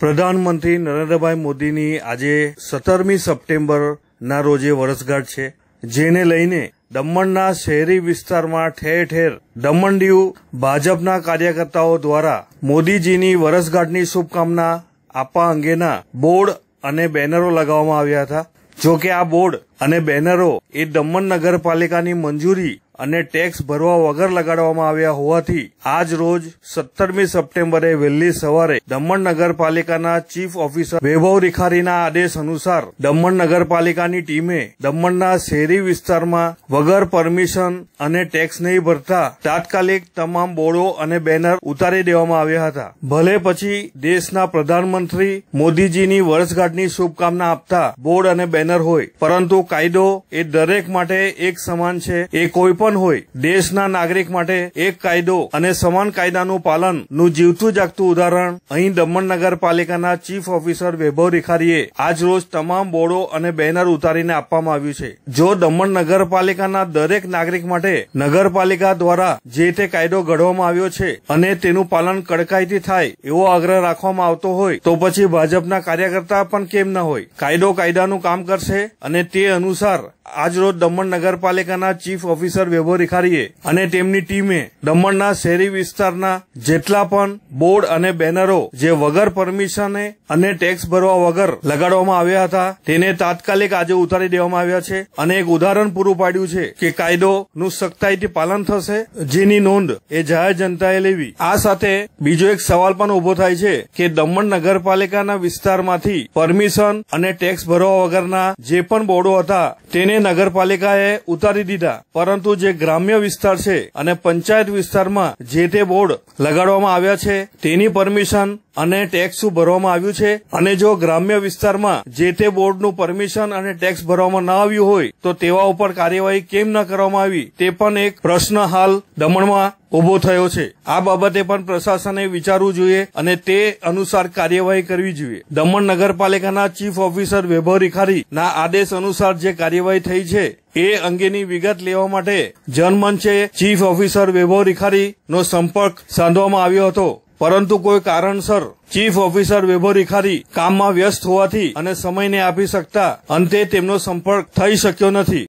પ્રધાનમંત્રી નરેન્દ્રભાઈ મોદીની આજે સત્તરમી સપ્ટેમ્બરના રોજે વરસગાંઠ છે જેને લઈને દમણના શહેરી વિસ્તારમાં ઠેર ઠેર દમણ દીવ ભાજપના કાર્યકર્તાઓ દ્વારા મોદીજીની વરસગાંઠની શુભકામના આપવા અંગેના બોર્ડ અને બેનરો લગાવવામાં આવ્યા હતા જો કે આ બોર્ડ અને બેનરો એ દમણ નગરપાલિકાની મંજૂરી અને ટેક્સ ભરવા વગર લગાડવામાં આવ્યા હોવાથી આજ રોજ સત્તરમી સપ્ટેમ્બરે વહેલી સવારે દમણ નગરપાલિકાના ચીફ ઓફિસર વૈભવ રિખારીના આદેશ અનુસાર દમણ નગરપાલિકાની ટીમે દમણના શહેરી વિસ્તારમાં વગર પરમિશન અને ટેક્સ નહીં ભરતા તાત્કાલિક તમામ બોર્ડો અને બેનર ઉતારી દેવામાં આવ્યા હતા ભલે પછી દેશના પ્રધાનમંત્રી મોદીજીની વર્ષગાંઠની શુભકામના આપતા બોર્ડ અને બેનર હોય પરંતુ કાયદો એ દરેક માટે એક સમાન છે એ કોઈ પણ પણ હોય દેશના નાગરિક માટે એક કાયદો અને સમાન કાયદાનું પાલન નું જીવતું જાગતું ઉદાહરણ અહીં દમણ નગરપાલિકાના ચીફ ઓફિસર વૈભવ રિખારીએ આજ તમામ બોર્ડો અને બેનર ઉતારીને આપવામાં આવ્યું છે જો દમણ નગરપાલિકાના દરેક નાગરિક માટે નગરપાલિકા દ્વારા જે તે કાયદો ઘડવામાં આવ્યો છે અને તેનું પાલન કડકાઈથી થાય એવો આગ્રહ રાખવામાં આવતો હોય તો પછી ભાજપના કાર્યકર્તા પણ કેમ ન હોય કાયદો કાયદાનું કામ કરશે અને તે અનુસાર આજરોજ દમણ નગરપાલિકાના ચીફ ઓફિસર વેભોરી ખારીએ અને તેમની ટીમે દમણના શહેરી વિસ્તારના જેટલા પણ બોર્ડ અને બેનરો જે વગર પરમિશને અને ટેક્સ ભરવા વગર લગાડવામાં આવ્યા હતા તેને તાત્કાલિક આજે ઉતારી દેવામાં આવ્યા છે અને એક ઉદાહરણ પૂરું પાડ્યું છે કે કાયદોનું સખ્તાઈથી પાલન થશે જેની નોંધ એ જાહેર જનતાએ લેવી આ સાથે બીજો એક સવાલ પણ ઉભો થાય છે કે દમણ નગરપાલિકાના વિસ્તારમાંથી પરમિશન અને ટેક્સ ભરવા વગરના જે પણ બોર્ડો હતા તેને નગરપાલિકાએ ઉતારી દીધા પરંતુ જે જે ગ્રામ્ય વિસ્તાર છે અને પંચાયત વિસ્તારમાં જે તે બોર્ડ લગાડવામાં આવ્યા છે તેની પરમિશન અને ટેક્સ ભરવામાં આવ્યું છે અને જો ગ્રામ્ય વિસ્તારમાં જે તે બોર્ડનું પરમિશન અને ટેક્સ ભરવામાં ન આવ્યું હોય તો તેવા ઉપર કાર્યવાહી કેમ ન કરવામાં આવી તે પણ એક પ્રશ્ન હાલ દમણમાં ઉભો થયો છે આ બાબતે પણ પ્રશાસને વિચારવું જોઈએ અને તે અનુસાર કાર્યવાહી કરવી જોઈએ દમણ નગરપાલિકાના ચીફ ઓફિસર વૈભવ રિખારી ના આદેશ અનુસાર જે કાર્યવાહી થઈ છે એ અંગેની વિગત લેવા માટે જનમંચે ચીફ ઓફિસર વૈભવ રિખારી નો સંપર્ક સાધવામાં આવ્યો હતો પરંતુ કોઈ કારણસર ચીફ ઓફિસર વેભો રિખારી કામમાં વ્યસ્ત હોવાથી અને સમયને આપી શકતા અંતે તેમનો સંપર્ક થઈ શક્યો નથી